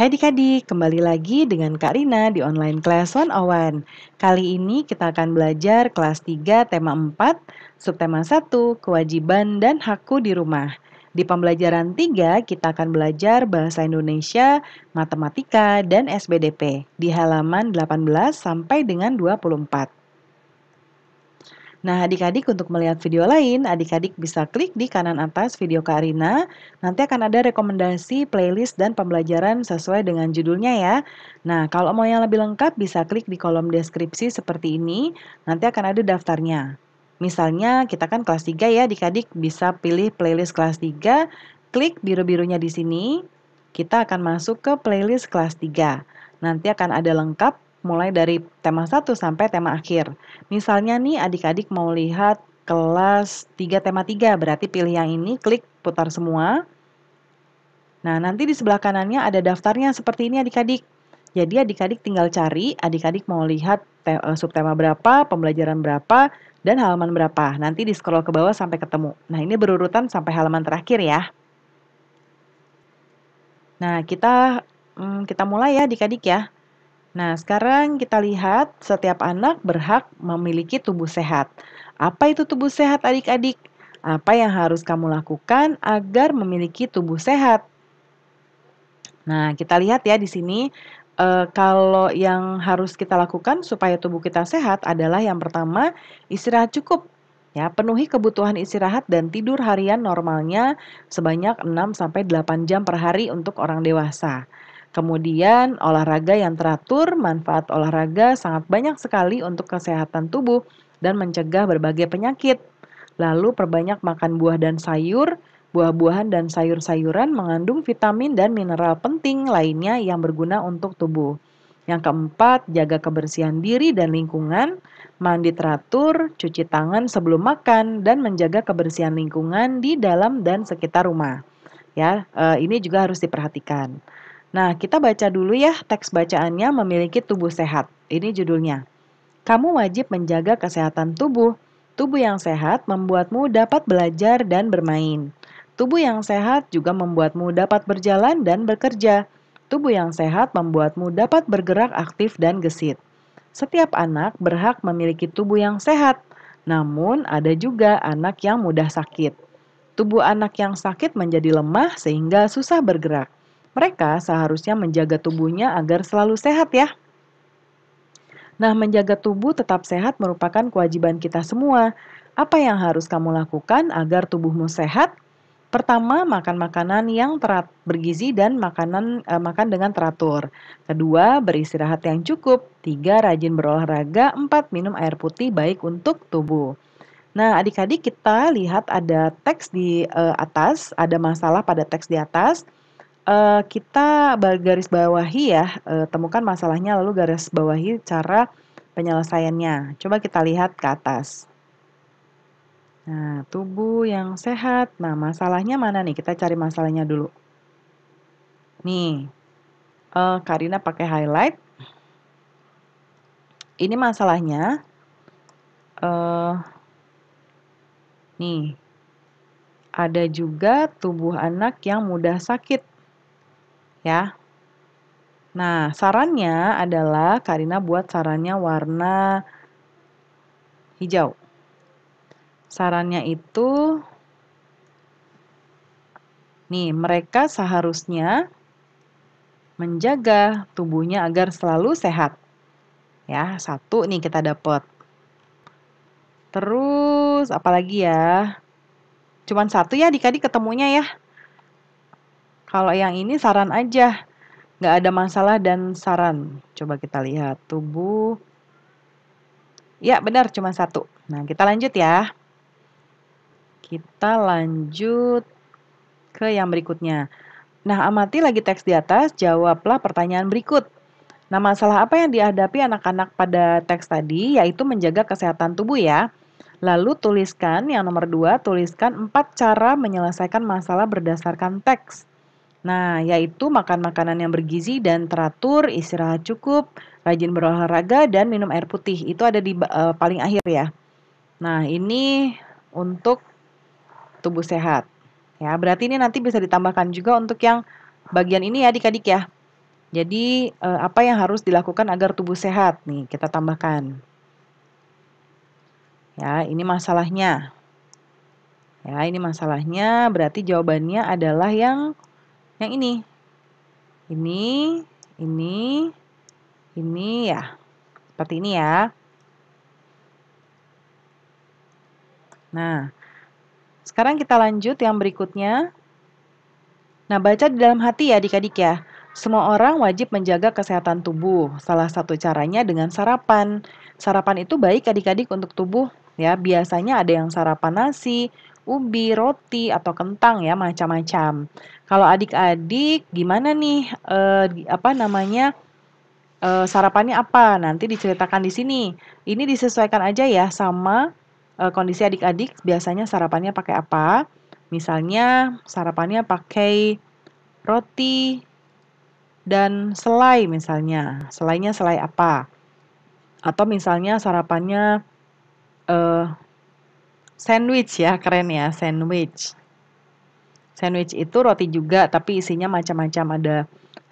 Hai dikadi, kembali lagi dengan Kak Rina di online kelas 101. Kali ini kita akan belajar kelas 3 tema 4, subtema 1, kewajiban dan hakku di rumah. Di pembelajaran 3 kita akan belajar bahasa Indonesia, matematika, dan SBDP di halaman 18 sampai dengan 24. Nah, adik-adik untuk melihat video lain, adik-adik bisa klik di kanan atas video Karina. Nanti akan ada rekomendasi playlist dan pembelajaran sesuai dengan judulnya ya. Nah, kalau mau yang lebih lengkap bisa klik di kolom deskripsi seperti ini. Nanti akan ada daftarnya. Misalnya kita kan kelas 3 ya, adik-adik bisa pilih playlist kelas 3, klik biru-birunya di sini. Kita akan masuk ke playlist kelas 3. Nanti akan ada lengkap mulai dari tema 1 sampai tema akhir. Misalnya nih adik-adik mau lihat kelas 3 tema 3, berarti pilih yang ini, klik putar semua. Nah, nanti di sebelah kanannya ada daftarnya seperti ini adik-adik. Jadi adik-adik tinggal cari, adik-adik mau lihat te- eh, subtema berapa, pembelajaran berapa, dan halaman berapa. Nanti di scroll ke bawah sampai ketemu. Nah, ini berurutan sampai halaman terakhir ya. Nah, kita hmm, kita mulai ya adik-adik ya. Nah, sekarang kita lihat setiap anak berhak memiliki tubuh sehat. Apa itu tubuh sehat adik-adik? Apa yang harus kamu lakukan agar memiliki tubuh sehat? Nah, kita lihat ya di sini e, kalau yang harus kita lakukan supaya tubuh kita sehat adalah yang pertama istirahat cukup. Ya, penuhi kebutuhan istirahat dan tidur harian normalnya sebanyak 6 8 jam per hari untuk orang dewasa. Kemudian olahraga yang teratur, manfaat olahraga sangat banyak sekali untuk kesehatan tubuh dan mencegah berbagai penyakit. Lalu perbanyak makan buah dan sayur, buah-buahan dan sayur-sayuran mengandung vitamin dan mineral penting lainnya yang berguna untuk tubuh. Yang keempat, jaga kebersihan diri dan lingkungan, mandi teratur, cuci tangan sebelum makan, dan menjaga kebersihan lingkungan di dalam dan sekitar rumah. Ya, eh, ini juga harus diperhatikan. Nah, kita baca dulu ya teks bacaannya memiliki tubuh sehat. Ini judulnya. Kamu wajib menjaga kesehatan tubuh. Tubuh yang sehat membuatmu dapat belajar dan bermain. Tubuh yang sehat juga membuatmu dapat berjalan dan bekerja. Tubuh yang sehat membuatmu dapat bergerak aktif dan gesit. Setiap anak berhak memiliki tubuh yang sehat. Namun, ada juga anak yang mudah sakit. Tubuh anak yang sakit menjadi lemah sehingga susah bergerak mereka seharusnya menjaga tubuhnya agar selalu sehat ya. Nah, menjaga tubuh tetap sehat merupakan kewajiban kita semua. Apa yang harus kamu lakukan agar tubuhmu sehat? Pertama, makan makanan yang terat, bergizi dan makanan eh, makan dengan teratur. Kedua, beristirahat yang cukup. Tiga, rajin berolahraga. Empat, minum air putih baik untuk tubuh. Nah, adik-adik kita lihat ada teks di eh, atas, ada masalah pada teks di atas uh, kita garis bawahi ya, uh, temukan masalahnya lalu garis bawahi cara penyelesaiannya. Coba kita lihat ke atas. Nah, tubuh yang sehat. Nah, masalahnya mana nih? Kita cari masalahnya dulu. Nih, uh, eh, Karina pakai highlight. Ini masalahnya, Uh, nih, ada juga tubuh anak yang mudah sakit ya. Nah, sarannya adalah Karina buat sarannya warna hijau. Sarannya itu nih, mereka seharusnya menjaga tubuhnya agar selalu sehat. Ya, satu nih kita dapat. Terus apalagi ya? Cuman satu ya dikadi ketemunya ya. Kalau yang ini saran aja, nggak ada masalah dan saran. Coba kita lihat tubuh. Ya benar cuma satu. Nah kita lanjut ya. Kita lanjut ke yang berikutnya. Nah amati lagi teks di atas, jawablah pertanyaan berikut. Nah masalah apa yang dihadapi anak-anak pada teks tadi yaitu menjaga kesehatan tubuh ya. Lalu tuliskan yang nomor dua, tuliskan empat cara menyelesaikan masalah berdasarkan teks. Nah, yaitu makan makanan yang bergizi dan teratur, istirahat cukup, rajin berolahraga, dan minum air putih. Itu ada di uh, paling akhir ya. Nah, ini untuk tubuh sehat. Ya, berarti ini nanti bisa ditambahkan juga untuk yang bagian ini ya adik-adik ya. Jadi, uh, apa yang harus dilakukan agar tubuh sehat? Nih, kita tambahkan. Ya, ini masalahnya. Ya, ini masalahnya berarti jawabannya adalah yang yang ini. Ini, ini, ini ya. Seperti ini ya. Nah, sekarang kita lanjut yang berikutnya. Nah, baca di dalam hati ya adik-adik ya. Semua orang wajib menjaga kesehatan tubuh. Salah satu caranya dengan sarapan. Sarapan itu baik adik-adik untuk tubuh ya. Biasanya ada yang sarapan nasi, ubi, roti, atau kentang ya, macam-macam. Kalau adik-adik gimana nih e, apa namanya? e, sarapannya apa? Nanti diceritakan di sini. Ini disesuaikan aja ya sama e, kondisi adik-adik biasanya sarapannya pakai apa? Misalnya sarapannya pakai roti dan selai misalnya. Selainya selai apa? Atau misalnya sarapannya sandwich ya, keren ya, sandwich. Sandwich itu roti juga, tapi isinya macam-macam. Ada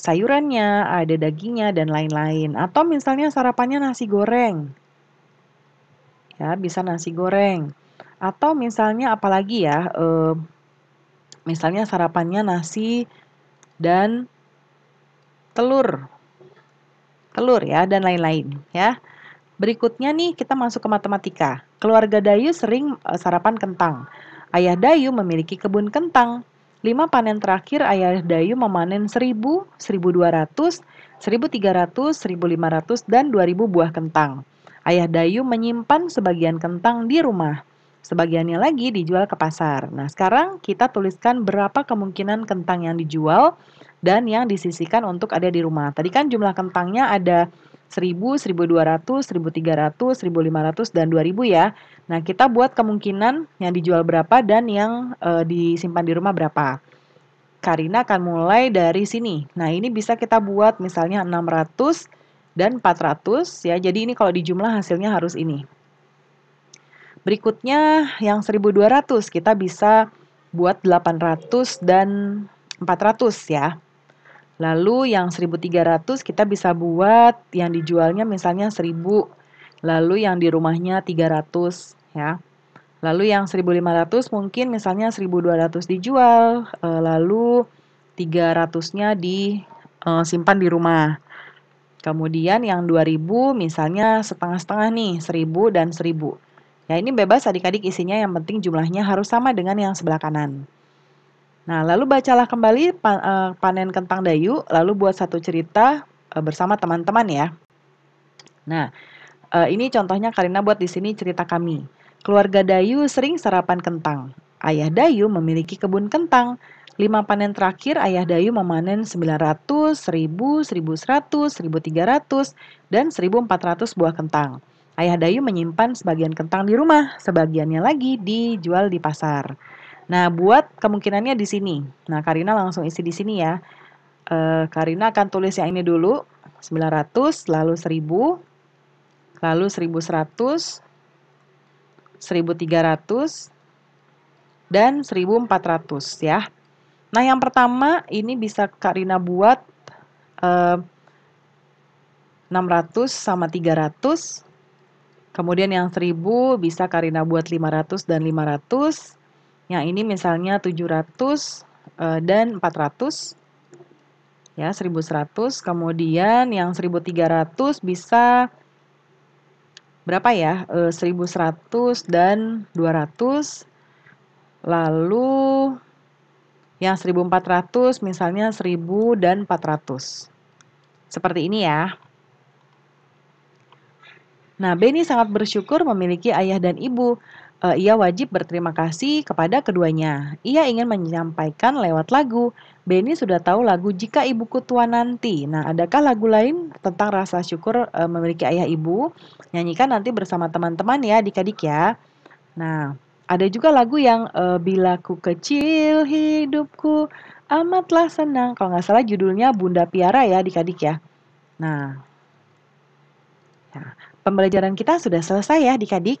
sayurannya, ada dagingnya, dan lain-lain. Atau misalnya sarapannya nasi goreng. Ya, bisa nasi goreng. Atau misalnya apalagi ya, eh, misalnya sarapannya nasi dan telur. Telur ya, dan lain-lain ya. Berikutnya nih kita masuk ke matematika. Keluarga Dayu sering eh, sarapan kentang. Ayah Dayu memiliki kebun kentang. Lima panen terakhir ayah Dayu memanen 1000, 1200, 1300, 1500 dan 2000 buah kentang. Ayah Dayu menyimpan sebagian kentang di rumah. Sebagiannya lagi dijual ke pasar. Nah, sekarang kita tuliskan berapa kemungkinan kentang yang dijual dan yang disisikan untuk ada di rumah. Tadi kan jumlah kentangnya ada 1000, 1200, 1300, 1500 dan 2000 ya. Nah, kita buat kemungkinan yang dijual berapa dan yang e, disimpan di rumah berapa. Karina akan mulai dari sini. Nah, ini bisa kita buat misalnya 600 dan 400 ya. Jadi ini kalau dijumlah hasilnya harus ini. Berikutnya yang 1200 kita bisa buat 800 dan 400 ya. Lalu yang 1300 kita bisa buat yang dijualnya misalnya 1000. Lalu yang di rumahnya 300 ya. Lalu yang 1500 mungkin misalnya 1200 dijual, eh, lalu 300-nya disimpan eh, di rumah. Kemudian yang 2000 misalnya setengah-setengah nih, 1000 dan 1000. Ya ini bebas adik-adik isinya yang penting jumlahnya harus sama dengan yang sebelah kanan. Nah, lalu bacalah kembali eh, panen kentang dayu, lalu buat satu cerita eh, bersama teman-teman ya. Nah, eh, ini contohnya Karina buat di sini cerita kami. Keluarga Dayu sering sarapan kentang. Ayah Dayu memiliki kebun kentang. Lima panen terakhir, ayah Dayu memanen 900, 1000, 1100, 1300, dan 1400 buah kentang. Ayah Dayu menyimpan sebagian kentang di rumah, sebagiannya lagi dijual di pasar. Nah, buat kemungkinannya di sini. Nah, Karina langsung isi di sini ya. E, Karina akan tulis yang ini dulu. 900, lalu 1000, lalu 1100, 1300, dan 1400 ya. Nah, yang pertama ini bisa Karina buat e, eh, 600 sama 300. Kemudian yang 1000 bisa Karina buat 500 dan 500. Yang nah, ini misalnya 700 eh, dan 400 ya 1100 kemudian yang 1300 bisa berapa ya 1100 eh, dan 200 lalu yang 1400 misalnya 1000 dan 400 seperti ini ya Nah, Benny sangat bersyukur memiliki ayah dan ibu uh, ia wajib berterima kasih kepada keduanya. Ia ingin menyampaikan lewat lagu. Beni sudah tahu lagu Jika Ibuku Tua Nanti. Nah, adakah lagu lain tentang rasa syukur uh, memiliki ayah ibu? Nyanyikan nanti bersama teman-teman ya, adik-adik ya. Nah, ada juga lagu yang uh, Bila Ku Kecil Hidupku Amatlah Senang. Kalau nggak salah judulnya Bunda Piara ya, adik-adik ya. Nah, ya, pembelajaran kita sudah selesai ya, adik-adik.